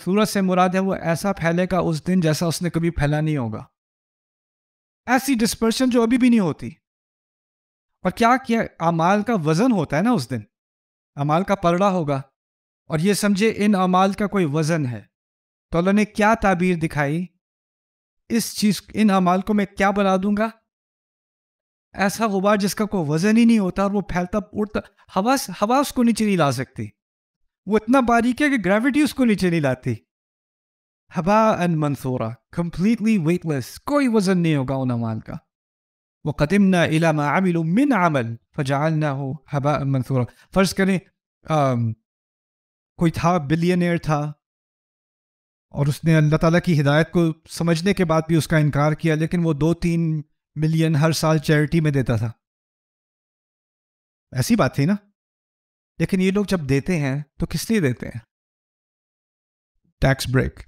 सूरज से मुराद है वो ऐसा फैलेगा उस दिन जैसा उसने कभी फैला नहीं होगा ऐसी डिस्पर्शन जो अभी भी नहीं होती और क्या किया अमाल का वजन होता है ना उस दिन अमाल का पलड़ा होगा और ये समझे इन अमाल का कोई वजन है तो अल्लाह ने क्या ताबीर दिखाई इस चीज इन अमाल को मैं क्या बना दूंगा ऐसा गुबार जिसका कोई वजन ही नहीं होता और वो फैलता उड़ता हवा हवा उसको नीचे नहीं ला सकती वो इतना बारीक है कि ग्रेविटी उसको नीचे नहीं लाती हबा एंड मंसूरा कम्प्लीटली वेटलेस कोई वजन नहीं होगा उन अमाल का वो कदम ना इलामा आमिल मिन आमल फजाल ना हो हबा मंसूरा फ़र्ज़ करें आम, कोई था बिलियनर था और उसने अल्लाह ताला की हिदायत को समझने के बाद भी उसका इनकार किया लेकिन वो दो तीन मिलियन हर साल चैरिटी में देता था ऐसी बात थी ना लेकिन ये लोग जब देते हैं तो किस लिए देते हैं tax break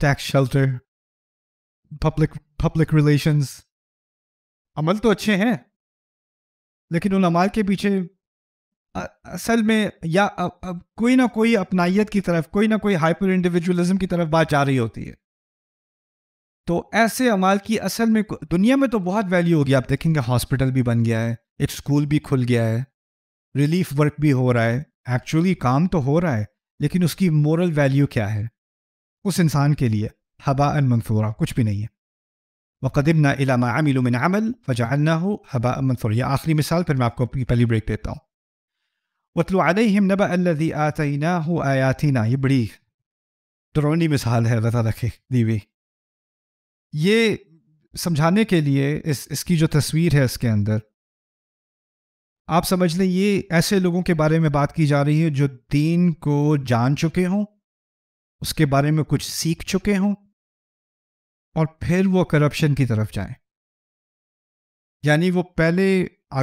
tax shelter public public relations अमल तो अच्छे हैं लेकिन उन अमाल के पीछे असल में या अ, अ, कोई ना कोई अपनाइत की तरफ कोई ना कोई हाइपर इंडिविजुअलिज्म की तरफ बात जा रही होती है तो ऐसे अमाल की असल में दुनिया में तो बहुत वैल्यू होगी आप देखेंगे हॉस्पिटल भी बन गया है एक स्कूल भी खुल गया है रिलीफ वर्क भी हो रहा है एक्चुअली काम तो हो रहा है लेकिन उसकी मोरल वैल्यू क्या है उस इंसान के लिए हबा मनसूरा कुछ भी नहीं है वक़दिम ना इलामा आमिल मिन अमल वजाना हो हबा मनसूर यह आखिरी मिसाल फिर मैं आपको पहली ब्रेक देता हूँ वतलो आलम नबा अल्लि आतना हो आयातना ये बड़ी डरौनी मिसाल है रजा रखे दीवी ये समझाने के लिए इस इसकी जो तस्वीर है इसके अंदर आप समझ लें ये ऐसे लोगों के बारे में बात की जा रही है जो दीन को जान चुके हों उसके बारे में कुछ सीख चुके हों और फिर वो करप्शन की तरफ जाए यानी वो पहले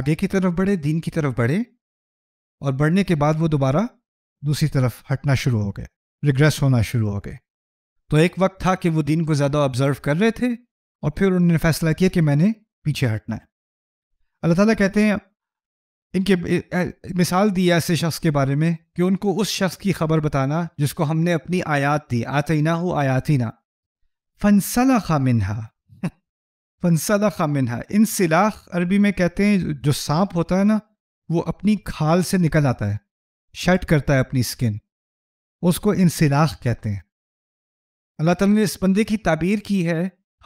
आगे की तरफ बढ़े दीन की तरफ बढ़े और बढ़ने के बाद वो दोबारा दूसरी तरफ हटना शुरू हो गए रिग्रेस होना शुरू हो गए तो एक वक्त था कि वो दीन को ज़्यादा ऑब्जर्व कर रहे थे और फिर उन्होंने फैसला किया कि मैंने पीछे हटना है अल्लाह ताला कहते हैं इनके मिसाल दी है ऐसे शख्स के बारे में कि उनको उस शख्स की खबर बताना जिसको हमने अपनी आयात दी आते ना हो आयात ही ना फनसला खा मिनहा फनसला खा इन सिलाख अरबी में कहते हैं जो सांप होता है ना वो अपनी खाल से निकल आता है शट करता है अपनी स्किन उसको इन सिलाख कहते हैं अल्लाह ताला ने इस बंदे की ताबीर की है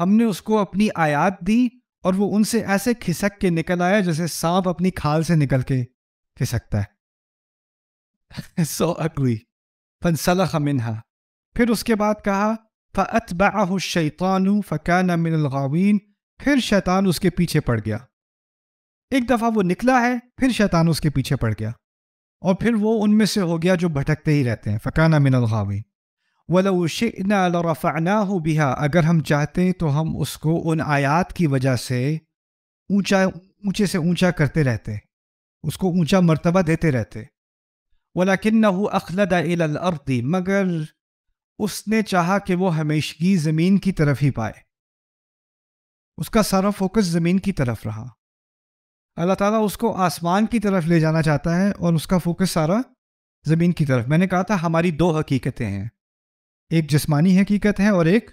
हमने उसको अपनी आयात दी और वो उनसे ऐसे खिसक के निकल आया जैसे सांप अपनी खाल से निकल के खिसकता है सो अग्री फनसलखा मिनहा फिर उसके बाद कहा फ़त बाह शैतानु फ़काना मिनलगावीन फिर शैतान उसके पीछे पड़ गया एक दफ़ा वो निकला है फिर शैतान उसके पीछे पड़ गया और फिर वो उनमें से हो गया जो भटकते ही रहते हैं फ़काना गावीन वलो शिना रफ़ाना बिहा अगर हम चाहते तो हम उसको उन आयात की वजह से ऊंचा ऊंचे से ऊंचा करते रहते उसको ऊंचा मर्तबा देते रहते वलाकिन अखलद अर्दी मगर उसने चाहा कि वो हमेशगी ज़मीन की तरफ ही पाए उसका सारा फोकस ज़मीन की तरफ रहा अल्लाह ताला उसको आसमान की तरफ ले जाना चाहता है और उसका फोकस सारा ज़मीन की तरफ मैंने कहा था हमारी दो हकीकतें हैं एक जिसमानी हकीकत है और एक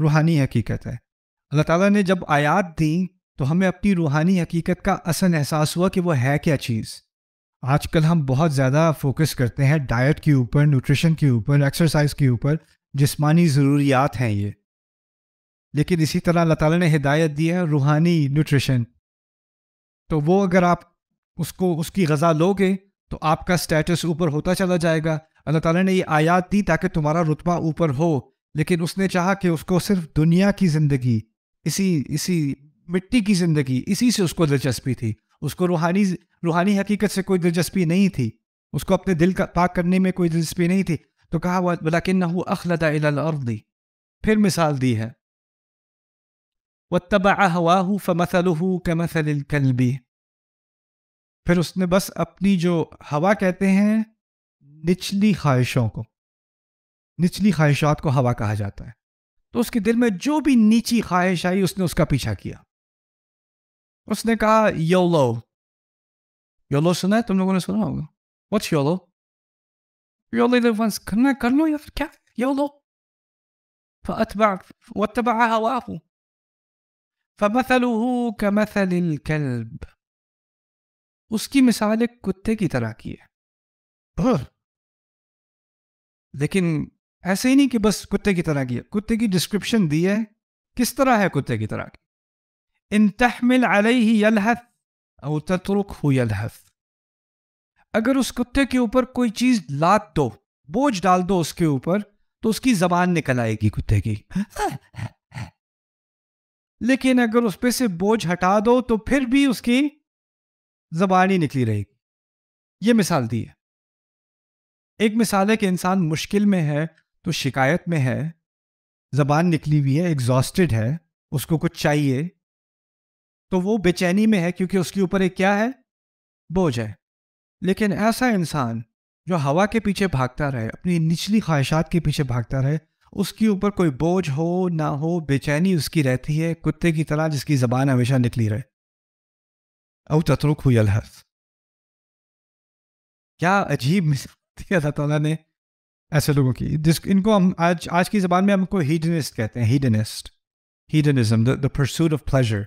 रूहानी हकीकत है अल्लाह ताला ने जब आयात दी तो हमें अपनी रूहानी हकीकत का असल एहसास हुआ कि वो है क्या चीज़ आजकल हम बहुत ज़्यादा फोकस करते हैं डाइट के ऊपर न्यूट्रिशन के ऊपर एक्सरसाइज के ऊपर जिसमानी ज़रूरियात हैं ये लेकिन इसी तरह अल्लाह ताला ने हिदायत दी है रूहानी न्यूट्रिशन तो वो अगर आप उसको उसकी गज़ा लोगे तो आपका स्टेटस ऊपर होता चला जाएगा अल्लाह ताला ने ये आयात दी ताकि तुम्हारा रुतबा ऊपर हो लेकिन उसने चाहा कि उसको सिर्फ दुनिया की ज़िंदगी इसी इसी मिट्टी की ज़िंदगी इसी से उसको दिलचस्पी थी उसको रूहानी रूहानी हकीकत से कोई दिलचस्पी नहीं थी उसको अपने दिल का पाक करने में कोई दिलचस्पी नहीं थी तो कहा हुआ बलाकिन अखलदादी फिर मिसाल दी है व तबा हवाहू फ़मसलहू कमसल कलबी फिर उसने बस अपनी जो हवा कहते हैं निचली ख्वाहिशों को निचली ख्वाहिशात को हवा कहा जाता है तो उसके दिल में जो भी नीची ख्वाहिश आई उसने उसका पीछा किया उसने कहा योलो योलो सुना है तुम लोगों ने सुना होगा व्हाट्स योलो योलो वंस करना कर लो या फिर क्या योलो فمثله كمثل الكلب उसकी मिसाल एक कुत्ते की तरह की है लेकिन ऐसे ही नहीं कि बस कुत्ते की तरह की है कुत्ते की डिस्क्रिप्शन दी है किस तरह है कुत्ते की तरह की इन तहमिल ही यलहथ और तत्रुक हो अगर उस कुत्ते के ऊपर कोई चीज़ लाद दो बोझ डाल दो उसके ऊपर तो उसकी जबान निकल आएगी कुत्ते की लेकिन अगर उस पर से बोझ हटा दो तो फिर भी उसकी जबान ही निकली रहेगी ये मिसाल दी है एक मिसाल है कि इंसान मुश्किल में है तो शिकायत में है जबान निकली हुई है एग्जॉस्टेड है उसको कुछ चाहिए तो वो बेचैनी में है क्योंकि उसके ऊपर एक क्या है बोझ है लेकिन ऐसा इंसान जो हवा के पीछे भागता रहे अपनी निचली ख्वाहिशात के पीछे भागता रहे उसके ऊपर कोई बोझ हो ना हो बेचैनी उसकी रहती है कुत्ते की तरह जिसकी जबान हमेशा निकली रहे औतरुक हुई अलहस क्या अजीब मिसाल ठीक है तो अल्लाह ने ऐसे लोगों की जिस इनको हम आज आज की ज़बान में हमको हीडनिस्ट कहते हैं hedonist hedonism the pursuit of pleasure